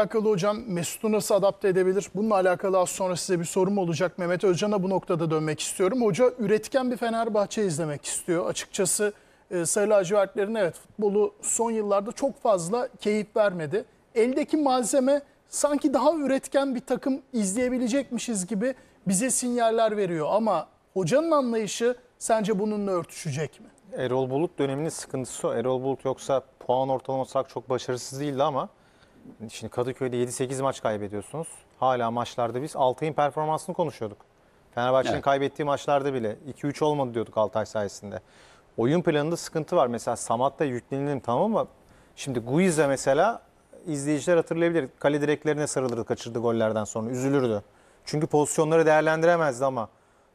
alakalı hocam Mesut'u nasıl adapte edebilir? Bununla alakalı az sonra size bir sorum olacak. Mehmet Özcan'a bu noktada dönmek istiyorum. Hoca üretken bir Fenerbahçe izlemek istiyor. Açıkçası e, Sarı Lacivertlerin evet futbolu son yıllarda çok fazla keyif vermedi. Eldeki malzeme sanki daha üretken bir takım izleyebilecekmişiz gibi bize sinyaller veriyor. Ama hocanın anlayışı sence bununla örtüşecek mi? Erol Bulut döneminin sıkıntısı o. Erol Bulut yoksa puan ortalaması çok başarısız değildi ama... Şimdi Kadıköy'de 7-8 maç kaybediyorsunuz. Hala maçlarda biz Altay'ın performansını konuşuyorduk. Fenerbahçe'nin evet. kaybettiği maçlarda bile 2-3 olmadı diyorduk Altay sayesinde. Oyun planında sıkıntı var. Mesela Samat'ta yüklenelim tamam ama şimdi Guiz'e mesela izleyiciler hatırlayabilir. Kale direklerine sarılırdı kaçırdı gollerden sonra. Üzülürdü. Çünkü pozisyonları değerlendiremezdi ama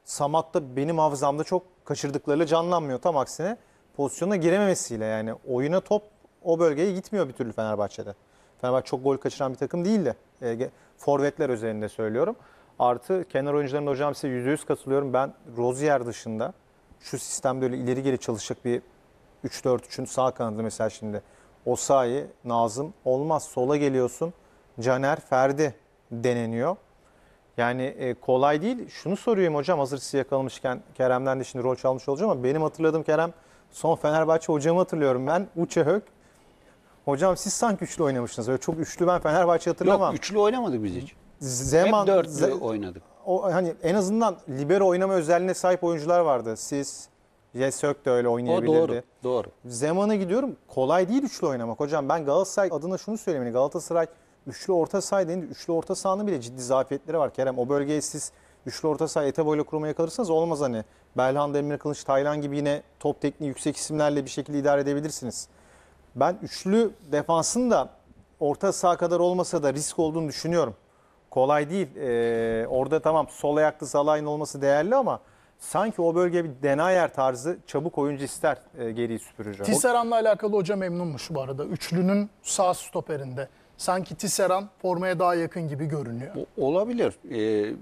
Samat'ta benim hafızamda çok kaçırdıklarıyla canlanmıyor. Tam aksine pozisyona girememesiyle yani oyuna top o bölgeye gitmiyor bir türlü Fenerbahçe'de. Fenerbahçe çok gol kaçıran bir takım değil de e, forvetler özelinde söylüyorum. Artı kenar oyuncuların hocam size %100 katılıyorum. Ben Rozier dışında şu sistemde öyle ileri geri çalışacak bir 3-4-3'ün sağ kanadı mesela şimdi. Osayi, Nazım olmaz. Sola geliyorsun. Caner, Ferdi deneniyor. Yani e, kolay değil. Şunu soruyorum hocam hazır sizi yakalamışken Kerem'den de şimdi rol çalmış olacağım ama benim hatırladığım Kerem son Fenerbahçe hocamı hatırlıyorum ben. Uçehök. Hocam siz sanki üçlü oynamışsınız. Öyle çok üçlü ben Fenerbahçe hatırlamam. Yok üçlü oynamadık biz hiç. Zeman, Hep dörtlü ze oynadık. O, hani en azından libero oynama özelliğine sahip oyuncular vardı. Siz, Jesök de öyle oynayabilirdi. O doğru, doğru. Zeman'a gidiyorum. Kolay değil üçlü oynamak hocam. Ben Galatasaray adına şunu söyleyeyim. Hani Galatasaray üçlü orta saha deyince üçlü orta sahanın bile ciddi zafiyetleri var. Kerem o bölgeye siz üçlü orta saha ete boyla kurmaya kalırsanız olmaz hani. Belhanda, Emre Kılıç, Taylan gibi yine top tekniği yüksek isimlerle bir şekilde idare edebilirsiniz ben üçlü defansın da orta sağ kadar olmasa da risk olduğunu düşünüyorum. Kolay değil. Ee, orada tamam sol ayaklı salayın olması değerli ama sanki o bölge bir denayer tarzı çabuk oyuncu ister e, geriyi süpürücü. Tisseran'la alakalı hoca memnunmuş bu arada. Üçlünün sağ stoperinde. Sanki Tisseran formaya daha yakın gibi görünüyor. O- Olabilir. Ee,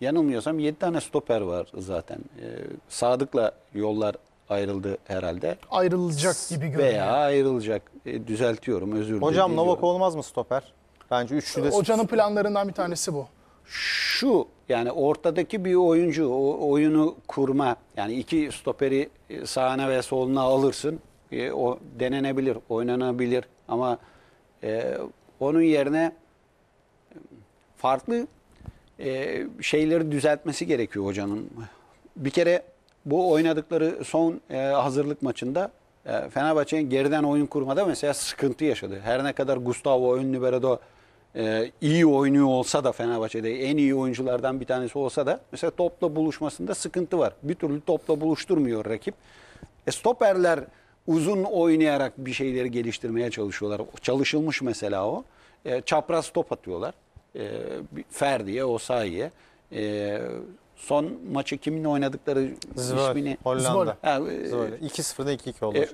yanılmıyorsam 7 tane stoper var zaten. Ee, Sadık'la yollar ayrıldı herhalde. Ayrılacak gibi görünüyor. Veya ayrılacak. E, düzeltiyorum özür dilerim. Hocam Novak olmaz mı stoper? Bence üçlü de... Hocanın planlarından bir tanesi bu. Şu yani ortadaki bir oyuncu o oyunu kurma yani iki stoperi e, sağına ve soluna alırsın e, o denenebilir oynanabilir ama e, onun yerine farklı e, şeyleri düzeltmesi gerekiyor hocanın. Bir kere bu oynadıkları son e, hazırlık maçında e, Fenerbahçe'nin geriden oyun kurmada mesela sıkıntı yaşadı. Her ne kadar Gustavo ön libero'da e, iyi oynuyor olsa da Fenerbahçe'de en iyi oyunculardan bir tanesi olsa da mesela topla buluşmasında sıkıntı var. Bir türlü topla buluşturmuyor rakip. E, stoperler uzun oynayarak bir şeyleri geliştirmeye çalışıyorlar. Çalışılmış mesela o. E, çapraz top atıyorlar. E, Ferdi'ye, Osayi'ye. E, Son maçı kimin oynadıkları Zivol, ismini. Hollanda. Yani, Zivol. 2-0'da 2-2 oldu. E,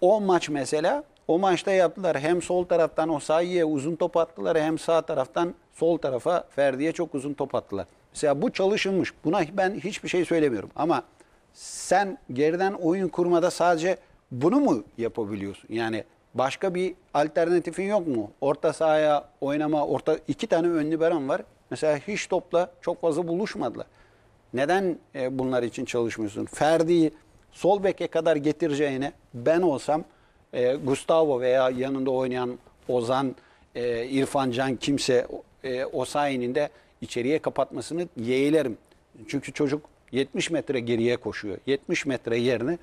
o maç mesela o maçta yaptılar. Hem sol taraftan o Osayi'ye uzun top attılar hem sağ taraftan sol tarafa Ferdi'ye çok uzun top attılar. Mesela bu çalışılmış. Buna ben hiçbir şey söylemiyorum. Ama sen geriden oyun kurmada sadece bunu mu yapabiliyorsun? Yani başka bir alternatifin yok mu? Orta sahaya oynama, orta iki tane ön liberon var. Mesela hiç topla çok fazla buluşmadılar. Neden e, bunlar için çalışmıyorsun? Ferdi'yi sol beke kadar getireceğine ben olsam e, Gustavo veya yanında oynayan Ozan, e, İrfan Can kimse e, Osayi'nin de içeriye kapatmasını yeğlerim. Çünkü çocuk 70 metre geriye koşuyor. 70 metre yerine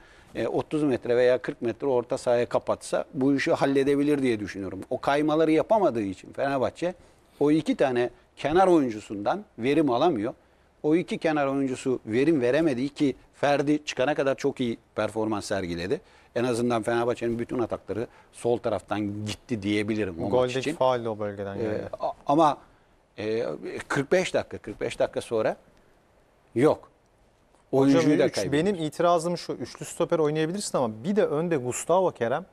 30 metre veya 40 metre orta sahaya kapatsa bu işi halledebilir diye düşünüyorum. O kaymaları yapamadığı için Fenerbahçe o iki tane kenar oyuncusundan verim alamıyor. O iki kenar oyuncusu verim veremedi ki Ferdi çıkana kadar çok iyi performans sergiledi. En azından Fenerbahçe'nin bütün atakları sol taraftan gitti diyebilirim o Goldeki maç için. faal o bölgeden ee, geldi. Ee, ama e, 45 dakika 45 dakika sonra yok. Oyuncuyu Hocam, da üç, Benim itirazım şu. Üçlü stoper oynayabilirsin ama bir de önde Gustavo Kerem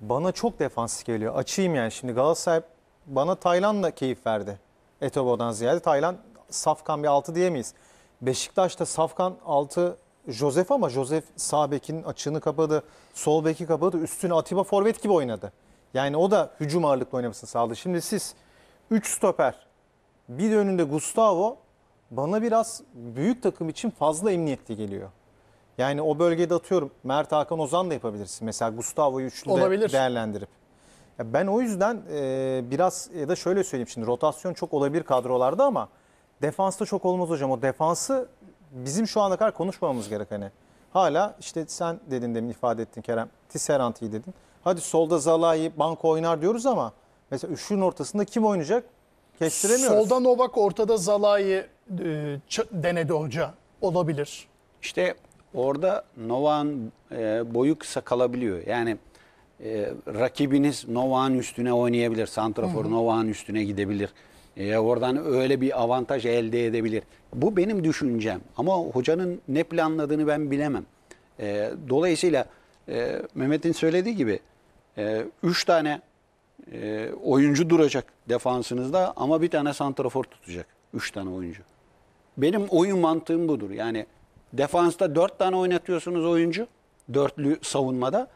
bana çok defansif geliyor. Açayım yani şimdi Galatasaray bana Tayland'la keyif verdi. Etobo'dan ziyade Tayland Safkan bir 6 diyemeyiz. Beşiktaş'ta Safkan 6 Josef ama Josef sağ bekin açığını kapadı. Sol beki kapadı. Üstüne Atiba forvet gibi oynadı. Yani o da hücum ağırlıklı oynamasını sağladı. Şimdi siz 3 stoper bir de önünde Gustavo bana biraz büyük takım için fazla emniyetli geliyor. Yani o bölgede atıyorum Mert Hakan Ozan da yapabilirsin. Mesela Gustavo'yu üçlü de değerlendirip. Ya ben o yüzden e, biraz ya da şöyle söyleyeyim şimdi rotasyon çok olabilir kadrolarda ama Defansta çok olmaz hocam. O defansı bizim şu ana kadar konuşmamamız gerek hani. Hala işte sen dedin demin ifade ettin Kerem. Tisserant'ı dedin. Hadi solda Zalai banko oynar diyoruz ama mesela üçlünün ortasında kim oynayacak? Kestiremiyoruz. Solda Novak ortada Zalai e, denedi hoca. Olabilir. İşte orada Novak'ın e, boyu kısa kalabiliyor. Yani e, rakibiniz Novak'ın üstüne oynayabilir. Santrafor Novak'ın üstüne gidebilir e, oradan öyle bir avantaj elde edebilir. Bu benim düşüncem ama hocanın ne planladığını ben bilemem. E, dolayısıyla e, Mehmet'in söylediği gibi 3 e, üç tane e, oyuncu duracak defansınızda ama bir tane santrafor tutacak. 3 tane oyuncu. Benim oyun mantığım budur. Yani defansta 4 tane oynatıyorsunuz oyuncu. Dörtlü savunmada.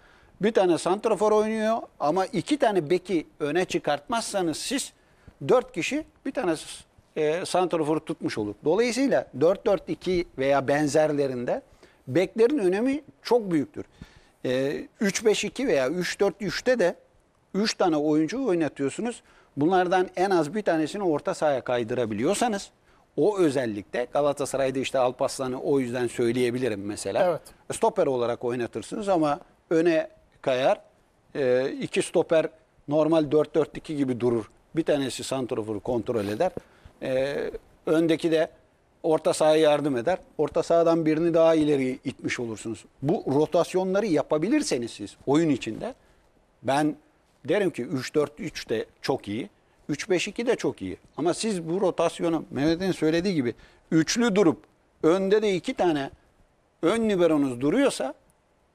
Bir tane santrafor oynuyor ama iki tane beki öne çıkartmazsanız siz 4 kişi bir tanesi e, santraforu tutmuş olur. Dolayısıyla 4-4-2 veya benzerlerinde beklerin önemi çok büyüktür. E, 3-5-2 veya 3-4-3'te de 3 tane oyuncu oynatıyorsunuz. Bunlardan en az bir tanesini orta sahaya kaydırabiliyorsanız o özellikte Galatasaray'da işte Alpaslan'ı o yüzden söyleyebilirim mesela. Evet. Stoper olarak oynatırsınız ama öne kayar. E, iki stoper normal 4-4-2 gibi durur. Bir tanesi santroforu kontrol eder. Ee, öndeki de orta sahaya yardım eder. Orta sahadan birini daha ileri itmiş olursunuz. Bu rotasyonları yapabilirseniz siz oyun içinde ben derim ki 3-4-3 de çok iyi. 3-5-2 de çok iyi. Ama siz bu rotasyonu Mehmet'in söylediği gibi üçlü durup önde de iki tane ön liberonuz duruyorsa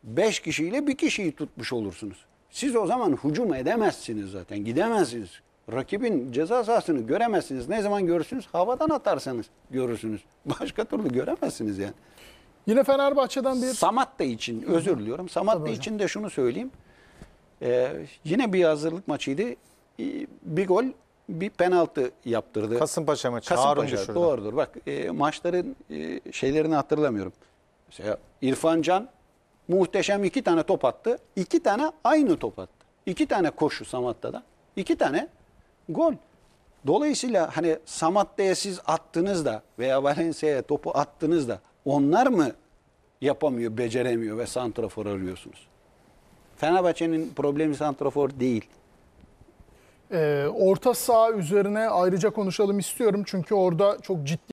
5 kişiyle bir kişiyi tutmuş olursunuz. Siz o zaman hücum edemezsiniz zaten. Gidemezsiniz rakibin ceza sahasını göremezsiniz. Ne zaman görürsünüz? Havadan atarsanız görürsünüz. Başka türlü göremezsiniz yani. Yine Fenerbahçe'den bir... Samat da için özür diliyorum. Samat da için de şunu söyleyeyim. Ee, yine bir hazırlık maçıydı. Ee, bir gol bir penaltı yaptırdı. Kasımpaşa maçı. Kasımpaşa doğrudur. Bak e, maçların e, şeylerini hatırlamıyorum. Mesela İrfan Can muhteşem iki tane top attı. İki tane aynı top attı. İki tane koşu Samat'ta da. İki tane gol. Dolayısıyla hani Samatta'ya siz attınız da veya Valencia'ya topu attınız da onlar mı yapamıyor, beceremiyor ve santrafor arıyorsunuz? Fenerbahçe'nin problemi santrafor değil. Ee, orta saha üzerine ayrıca konuşalım istiyorum çünkü orada çok ciddi